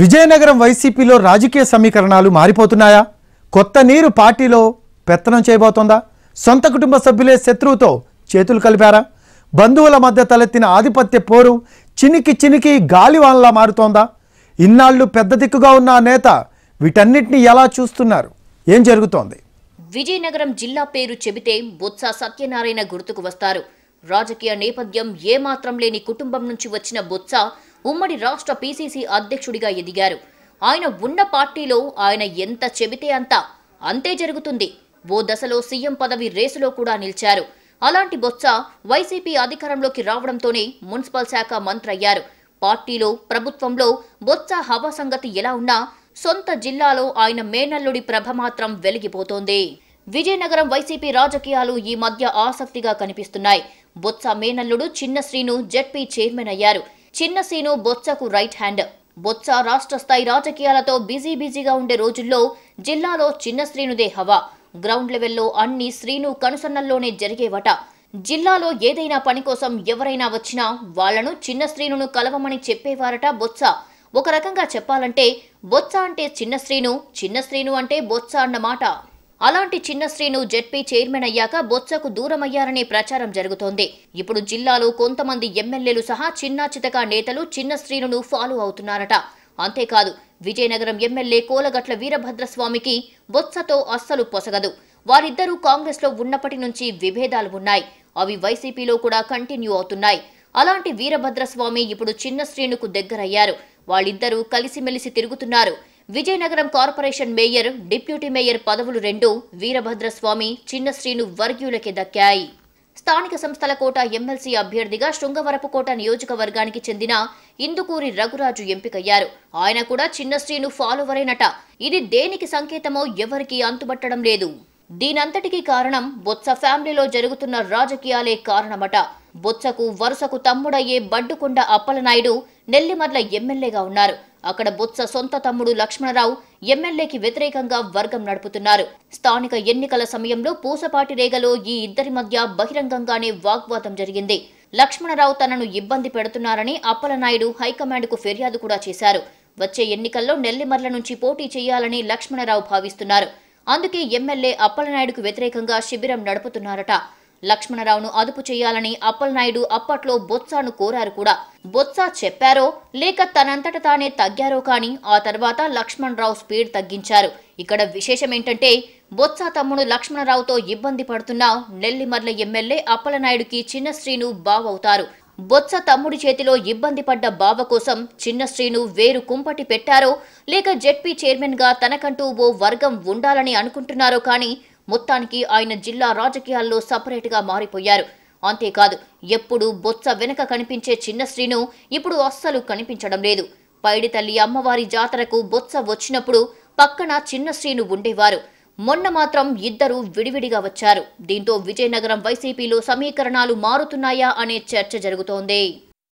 విజయనగరం వైసీపీలో రాజకీయ సమీకరణాలు మారిపోతున్నాయా కొత్త నీరు పార్టీలో పెత్తనం చేయబోతోందా సొంత కుటుంబ సభ్యులే శత్రువుతో చేతులు కలిపారా బంధువుల మధ్య తలెత్తిన ఆధిపత్య పోరు చినికి చినికి గాలివానలా మారుతోందా ఇన్నాళ్లు పెద్ద దిక్కుగా ఉన్న నేత వీటన్నిటిని ఎలా చూస్తున్నారు ఏం జరుగుతోంది విజయనగరం జిల్లా పేరు చెబితే బొత్స సత్యనారాయణ గుర్తుకు వస్తారు రాజకీయ నేపథ్యం ఏమాత్రం లేని కుటుంబం నుంచి వచ్చిన బొత్స ఉమ్మడి రాష్ట్ర పీసీసీ అధ్యక్షుడిగా ఎదిగారు ఆయన ఉన్న పార్టీలో ఆయన ఎంత చెబితే అంత అంతే జరుగుతుంది ఓ దశలో సీఎం పదవి రేసులో కూడా నిలిచారు అలాంటి బొత్స వైసీపీ అధికారంలోకి రావడంతోనే మున్సిపల్ శాఖ మంత్రి అయ్యారు పార్టీలో ప్రభుత్వంలో బొత్స హవా సంగతి ఎలా ఉన్నా సొంత జిల్లాలో ఆయన మేనల్లుడి ప్రభ మాత్రం వెలిగిపోతోంది విజయనగరం వైసీపీ రాజకీయాలు ఈ మధ్య ఆసక్తిగా కనిపిస్తున్నాయి బొత్స మేనల్లుడు చిన్న శ్రీను జెడ్పీ చైర్మన్ అయ్యారు చిన్న సీను బొత్సకు రైట్ హ్యాండ్ బొత్స రాష్ట్ర స్థాయి రాజకీయాలతో బిజీ బిజీగా ఉండే రోజుల్లో జిల్లాలో చిన్న శ్రీనుదే హవా గ్రౌండ్ లెవెల్లో అన్ని శ్రీను కనుసన్నల్లోనే జరిగేవట జిల్లాలో ఏదైనా పని కోసం ఎవరైనా వచ్చినా వాళ్లను చిన్న శ్రీనును కలవమని చెప్పేవారట బొత్స ఒక రకంగా చెప్పాలంటే బొత్స అంటే చిన్న శ్రీను చిన్న శ్రీను అంటే బొత్స అన్నమాట అలాంటి చిన్న శ్రీను జెడ్పీ చైర్మన్ అయ్యాక బొత్సకు దూరమయ్యారనే ప్రచారం జరుగుతోంది ఇప్పుడు జిల్లాలో కొంతమంది ఎమ్మెల్యేలు సహా చిన్నా చితక నేతలు చిన్న శ్రీనును ఫాలో అవుతున్నారట అంతేకాదు విజయనగరం ఎమ్మెల్యే కోలగట్ల వీరభద్రస్వామికి బొత్సతో అస్సలు పొసగదు వారిద్దరూ కాంగ్రెస్లో ఉన్నప్పటి నుంచి విభేదాలు ఉన్నాయి అవి వైసీపీలో కూడా కంటిన్యూ అవుతున్నాయి అలాంటి వీరభద్రస్వామి ఇప్పుడు చిన్న శ్రీనుకు దగ్గరయ్యారు వాళ్ళిద్దరూ కలిసిమెలిసి తిరుగుతున్నారు Vizianagaram corporation mayor deputy mayor పదవులు రెండు వీరభద్రస్వామి చిన్న శ్రీను వర్గీయులకి దక్కాయి స్థానిక సంస్థల కోట ఎమ్మెల్సీ అభ్యర్థిగా శృంగవరపు కోట నియోజకవర్గానికి చెందిన ఇందుకూరి రఘురాజు ఎంపికయ్యారు ఆయన కూడా చిన్న శ్రీను అయినట ఇది దేనికి సంకేతమో ఎవరికీ అంతుబట్టడం లేదు దీనంతటికీ కారణం బొత్స ఫ్యామిలీలో జరుగుతున్న రాజకీయాలే కారణమట బొత్సకు వరుసకు తమ్ముడయ్యే బడ్డుకొండ అప్పలనాయుడు నెల్లిమర్ల ఎమ్మెల్యేగా ఉన్నారు అక్కడ బొత్స సొంత తమ్ముడు లక్ష్మణరావు ఎమ్మెల్యేకి వ్యతిరేకంగా వర్గం నడుపుతున్నారు స్థానిక ఎన్నికల సమయంలో పూసపాటి రేగలో ఈ ఇద్దరి మధ్య బహిరంగంగానే వాగ్వాదం జరిగింది లక్ష్మణరావు తనను ఇబ్బంది పెడుతున్నారని అప్పలనాయుడు హైకమాండ్కు ఫిర్యాదు కూడా చేశారు వచ్చే ఎన్నికల్లో నెల్లిమర్ల నుంచి పోటీ చేయాలని లక్ష్మణరావు భావిస్తున్నారు అందుకే ఎమ్మెల్యే అప్పలనాయుడుకు వ్యతిరేకంగా శిబిరం నడుపుతున్నారట లక్ష్మణరావును అదుపు చేయాలని అప్పలనాయుడు అప్పట్లో బొత్సాను కోరారు కూడా బొత్స చెప్పారో లేక తనంతట తానే తగ్గారో కానీ ఆ తర్వాత లక్ష్మణరావు స్పీడ్ తగ్గించారు ఇక్కడ విశేషం ఏంటంటే బొత్స తమ్ముడు లక్ష్మణరావుతో ఇబ్బంది పడుతున్న నెల్లిమర్ల ఎమ్మెల్యే అప్పలనాయుడికి చిన్న శ్రీను బావవుతారు బొత్స తమ్ముడి చేతిలో ఇబ్బంది పడ్డ బావ కోసం చిన్న శ్రీను వేరు కుంపటి పెట్టారో లేక జెడ్పీ చైర్మన్గా తనకంటూ ఓ వర్గం ఉండాలని అనుకుంటున్నారో కానీ మొత్తానికి ఆయన జిల్లా రాజకీయాల్లో సపరేట్గా మారిపోయారు అంతేకాదు ఎప్పుడు బొత్స వెనక కనిపించే చిన్న శ్రీను ఇప్పుడు అస్సలు కనిపించడం లేదు పైడి తల్లి అమ్మవారి జాతరకు బొత్స వచ్చినప్పుడు పక్కన చిన్న శ్రీను ఉండేవారు మొన్న మాత్రం ఇద్దరు విడివిడిగా వచ్చారు దీంతో విజయనగరం వైసీపీలో సమీకరణాలు మారుతున్నాయా అనే చర్చ జరుగుతోంది